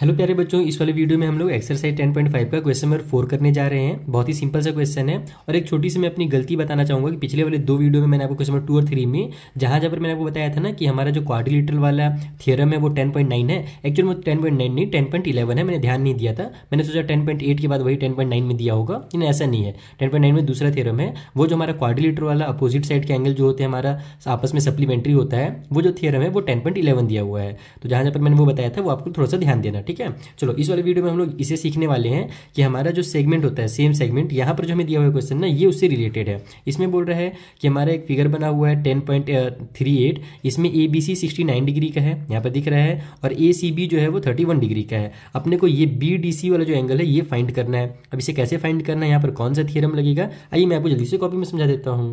hello प्यारे बच्चों इस वाले वीडियो में हम लोग एक्सरसाइज 10.5 का क्वेश्चन नंबर फोर करने जा रहे हैं बहुत ही सिंपल सा क्वेश्चन है और एक छोटी सी मैं अपनी गलती बताना चाहूंगा कि पिछले वाले दो वीडियो में मैंने आपको क्वेश्चन नंबर टू और थ्री में जहाँ जहां पर मैंने आपको बताया था ना कि हमारा जो क्वारिलीटर वाला थियरम है वो टेन है एक्चुअल में टेन पॉइंट नहीं टेन पॉइंट इलेवन है मैंने ध्यान नहीं दिया था मैंने सोचा टेन पॉइंट एट के बाद वही टेन पॉइंट नाइन में दिया होगा लेकिन ऐसा नहीं है टेन पॉइंट नाइन में दूसरा थियरम है वो जो हमारा क्वारिलीटर वाला अपोजिट साइड के एंगल जो होते हैं हमारा आपस में सप्लीमेंट्री होता है वो जो थियरम है वो टेन पॉइंट इलेवन दिया हुआ है तो जहाँ जहां पर मैंने वो बताया था वो आपको थोड़ा सा ध्यान देना ठीक है चलो इस वाले वीडियो में हम लोग इसे सीखने वाले हैं कि हमारा जो सेगमेंट होता है सेम सेगमेंट यहाँ पर जो हमें दिया हुआ क्वेश्चन ना ये उससे रिलेटेड है इसमें बोल रहा है कि हमारा एक फिगर बना हुआ है टेन पॉइंट थ्री एट इसमें A B C sixty nine degree का है यहाँ पर दिख रहा है और ए सी बी जो है वो थर्टी वन डिग्री का है अपने को ये बी डी सी वाला जो एंगल है ये फाइंड करना है अब इसे कैसे फाइंड करना है यहाँ पर कौन सा थियरम लगेगा आइए मैं आपको जल्दी से कॉपी में समझा देता हूँ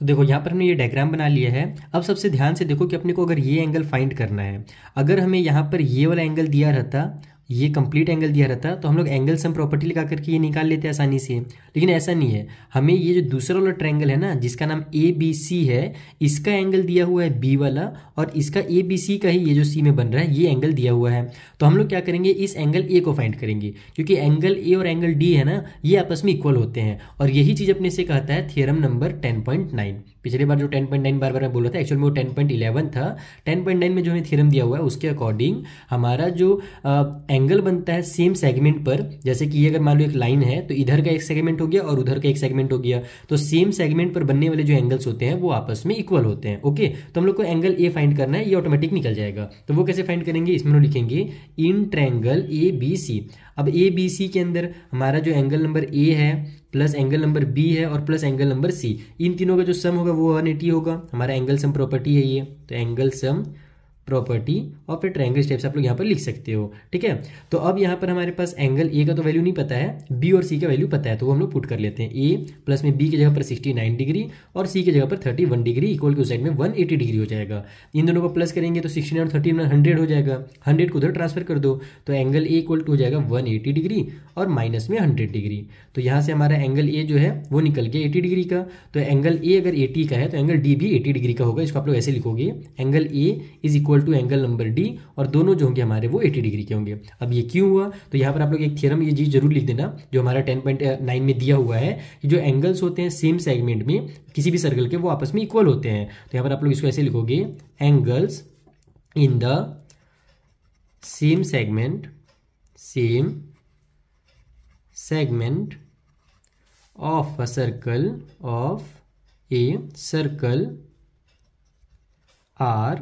तो देखो यहाँ पर हमने ये डायग्राम बना लिया है अब सबसे ध्यान से देखो कि अपने को अगर ये एंगल फाइंड करना है अगर हमें यहाँ पर ये वाला एंगल दिया रहता ये कंप्लीट एंगल दिया रहता तो हम लोग एंगल सम प्रॉपर्टी लगा करके ये निकाल लेते आसानी से लेकिन ऐसा नहीं है हमें ये जो दूसरा वाला ट्रायंगल है ना जिसका नाम ए बी सी है इसका एंगल दिया हुआ है बी वाला और इसका ए बी सी का ही ये जो सी में बन रहा है ये एंगल दिया हुआ है तो हम लोग क्या करेंगे इस एंगल ए को फाइंड करेंगे क्योंकि एंगल ए और एंगल डी है ना ये आपस में इक्वल होते हैं और यही चीज़ अपने से कहता है theorem number ten point nine पिछले बार जो टेन पॉइंट नाइन बार बार मैं बोला था एक्चुअल में वो टेन पॉइंट इलेवन था टेन पॉइंट नाइन में जो हमें थियरम दिया हुआ है उसके अकॉर्डिंग हमारा जो एंगल एंगल बनता है सेम सेगमेंट पर जैसे कि ये अगर मान लो एक लाइन है तो इधर का एक सेगमेंट हो गया और उधर का एक सेगमेंट हो गया तो सेम सेगमेंट पर बनने वाले जो एंगल्स होते हैं वो आपस में इक्वल होते हैं ओके तो हम लोग को एंगल ए फाइंड करना है ये ऑटोमेटिक निकल जाएगा तो वो कैसे फाइंड करेंगे इसमें हम लिखेंगे इन ट्रैंगल ए बी सी अब ए बी सी के अंदर हमारा जो एंगल नंबर ए है प्लस एंगल नंबर बी है और प्लस एंगल नंबर सी इन तीनों का जो सम होगा वो वन होगा हमारा एंगल सम प्रॉपर्टी है ये तो angle sum property of a triangle steps आप लोग यहाँ पर लिख सकते हो ठीक है तो अब यहाँ पर हमारे पास एंगल ए का तो वैल्यू नहीं पता है बी और सी का वैल्यू पता है तो वो हम लोग पुट कर लेते हैं ए प्लस में बी की जगह पर 69 डिग्री और सी की जगह पर 31 डिग्री इक्वल के उस साइड में 180 डिग्री हो जाएगा इन दोनों को प्लस करेंगे तो 69 और थर्टी हंड्रेड हो जाएगा हंड्रेड को उधर ट्रांसफर कर दो तो एंगल ए इक्वल टू हो जाएगा एटी डिग्री और माइनस में हंड्रेड डिग्री तो यहाँ से हमारा एंगल ए जो है वो निकल गया एटी डिग्री का तो एंगल ए अगर एटी का है तो एंगल डी भी एटी डिग्री का होगा इसको आप लोग ऐसे लिखोगे angle A is equal equal to angle number D और दोनों जो होंगे हमारे वो 80 डिग्री के होंगे अब ये क्यों हुआ तो यहाँ पर आप लोग एक थियरम ये चीज़ जरूर लिख देना जो हमारा 10.9 में दिया हुआ है कि जो एंगल्स होते हैं सेम सेगमेंट में किसी भी सर्कल के वो आपस में इक्वल होते हैं तो यहाँ पर आप लोग इसको ऐसे लिखोगे angles in the same segment same segment of a circle of a circle are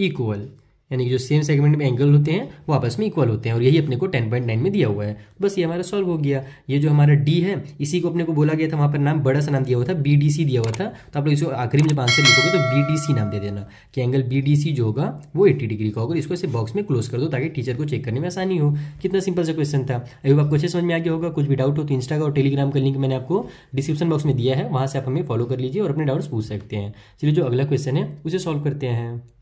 equal यानी कि जो सेम सेगमेंट में एंगल होते हैं वो आपस में इक्वल होते हैं और यही अपने को 10.9 में दिया हुआ है बस ये हमारा सॉल्व हो गया ये जो हमारा डी है इसी को अपने को बोला गया था वहाँ पर नाम बड़ा सा नाम दिया हुआ था बी दिया हुआ था तो आप लोग इसको आखिरी में जब आंसर लिखोगे तो बी नाम दे देना कि एंगल बी जो होगा वो एट्टी डिग्री का होगा इसको इसे बॉक्स में क्लोज कर दो ताकि टीचर को चेक करने में आसानी हो कितना सिंपल सा क्वेश्चन था अभी आपको अच्छे समझ में आ गया होगा कुछ भी डाउट हो तो इंस्टा और टेलीग्राम का लिंक मैंने आपको डिस्क्रिप्शन बॉक्स में दिया है वहाँ से आप हमें फॉलो कर लीजिए और अपने डाउट्स पूछ सकते हैं चलिए जो अगला क्वेश्चन है उसे सॉल्व करते हैं